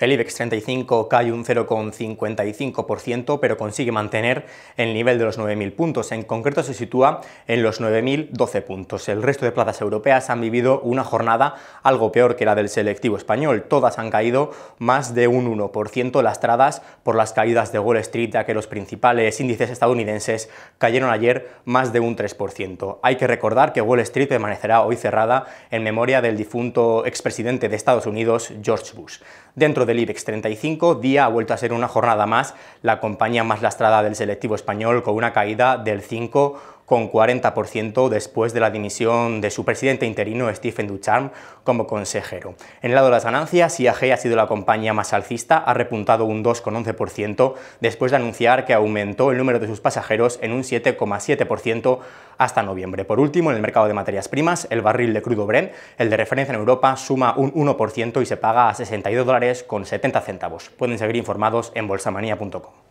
El IBEX 35 cae un 0,55%, pero consigue mantener el nivel de los 9.000 puntos. En concreto se sitúa en los 9.012 puntos. El resto de plazas europeas han vivido una jornada algo peor que la del selectivo español. Todas han caído más de un 1%, lastradas por las caídas de Wall Street, ya que los principales índices estadounidenses cayeron ayer más de un 3%. Hay que recordar que Wall Street permanecerá hoy cerrada en memoria del difunto expresidente de Estados Unidos, George Bush. Dentro del IBEX 35, día ha vuelto a ser una jornada más la compañía más lastrada del selectivo español con una caída del 5% con 40% después de la dimisión de su presidente interino Stephen Ducharme como consejero. En el lado de las ganancias, IAG ha sido la compañía más alcista, ha repuntado un 2,11% después de anunciar que aumentó el número de sus pasajeros en un 7,7% hasta noviembre. Por último, en el mercado de materias primas, el barril de crudo Brent, el de referencia en Europa, suma un 1% y se paga a 62 dólares con 70 centavos. Pueden seguir informados en bolsamanía.com.